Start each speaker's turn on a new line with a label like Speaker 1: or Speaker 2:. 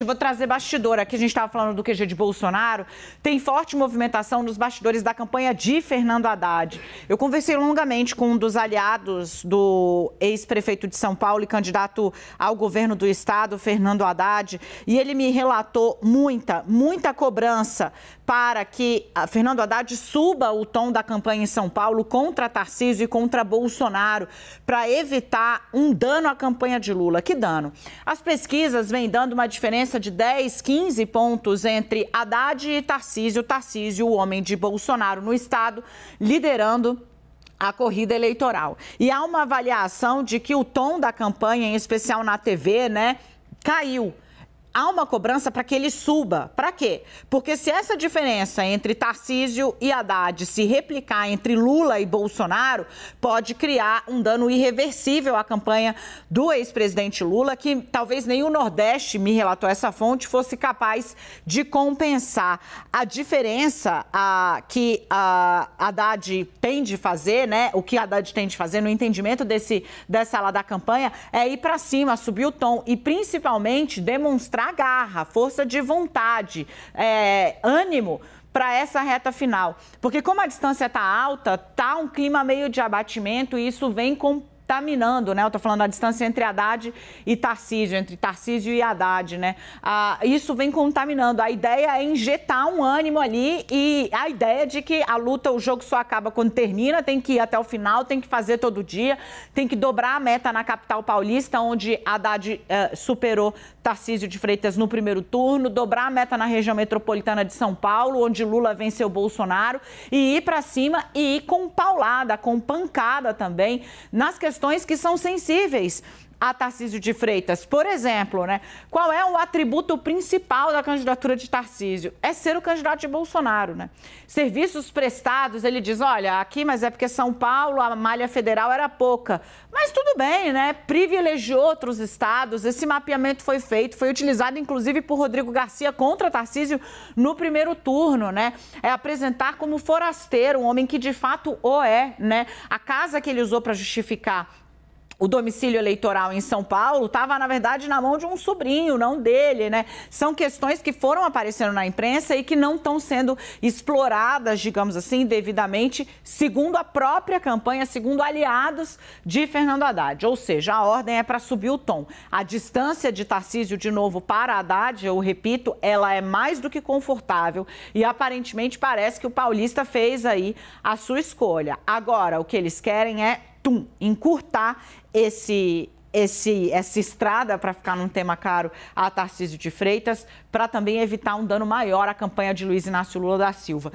Speaker 1: Vou trazer bastidor aqui. A gente estava falando do QG de Bolsonaro. Tem forte movimentação nos bastidores da campanha de Fernando Haddad. Eu conversei longamente com um dos aliados do ex-prefeito de São Paulo e candidato ao governo do estado, Fernando Haddad, e ele me relatou muita, muita cobrança para que ah, Fernando Haddad suba o tom da campanha em São Paulo contra Tarcísio e contra Bolsonaro, para evitar um dano à campanha de Lula. Que dano? As pesquisas vêm dando uma diferença diferença de 10, 15 pontos entre Haddad e Tarcísio. Tarcísio, o homem de Bolsonaro no estado, liderando a corrida eleitoral. E há uma avaliação de que o tom da campanha, em especial na TV, né, caiu há uma cobrança para que ele suba. Para quê? Porque se essa diferença entre Tarcísio e Haddad se replicar entre Lula e Bolsonaro, pode criar um dano irreversível à campanha do ex-presidente Lula, que talvez nem o Nordeste, me relatou essa fonte, fosse capaz de compensar. A diferença a, que a Haddad tem de fazer, né? O que Haddad tem de fazer no entendimento desse, dessa ala da campanha é ir para cima, subir o tom e principalmente demonstrar mostrar garra, força de vontade, é, ânimo para essa reta final. Porque como a distância está alta, tá um clima meio de abatimento e isso vem com está minando, né? Eu estou falando da distância entre Haddad e Tarcísio, entre Tarcísio e Haddad, né? Ah, isso vem contaminando. A ideia é injetar um ânimo ali e a ideia é de que a luta, o jogo só acaba quando termina, tem que ir até o final, tem que fazer todo dia, tem que dobrar a meta na capital paulista, onde Haddad eh, superou Tarcísio de Freitas no primeiro turno, dobrar a meta na região metropolitana de São Paulo, onde Lula venceu Bolsonaro, e ir para cima e ir com paulada, com pancada também nas questões questões que são sensíveis a Tarcísio de Freitas, por exemplo, né? Qual é o atributo principal da candidatura de Tarcísio? É ser o candidato de Bolsonaro, né? Serviços prestados, ele diz, olha, aqui, mas é porque São Paulo, a malha federal era pouca. Mas tudo bem, né? Privilegiou outros estados, esse mapeamento foi feito, foi utilizado inclusive por Rodrigo Garcia contra Tarcísio no primeiro turno, né? É apresentar como forasteiro, um homem que de fato o é, né? A casa que ele usou para justificar o domicílio eleitoral em São Paulo estava, na verdade, na mão de um sobrinho, não dele, né? São questões que foram aparecendo na imprensa e que não estão sendo exploradas, digamos assim, devidamente, segundo a própria campanha, segundo aliados de Fernando Haddad. Ou seja, a ordem é para subir o tom. A distância de Tarcísio de novo para Haddad, eu repito, ela é mais do que confortável e aparentemente parece que o paulista fez aí a sua escolha. Agora, o que eles querem é encurtar esse, esse, essa estrada para ficar num tema caro a Tarcísio de Freitas, para também evitar um dano maior à campanha de Luiz Inácio Lula da Silva.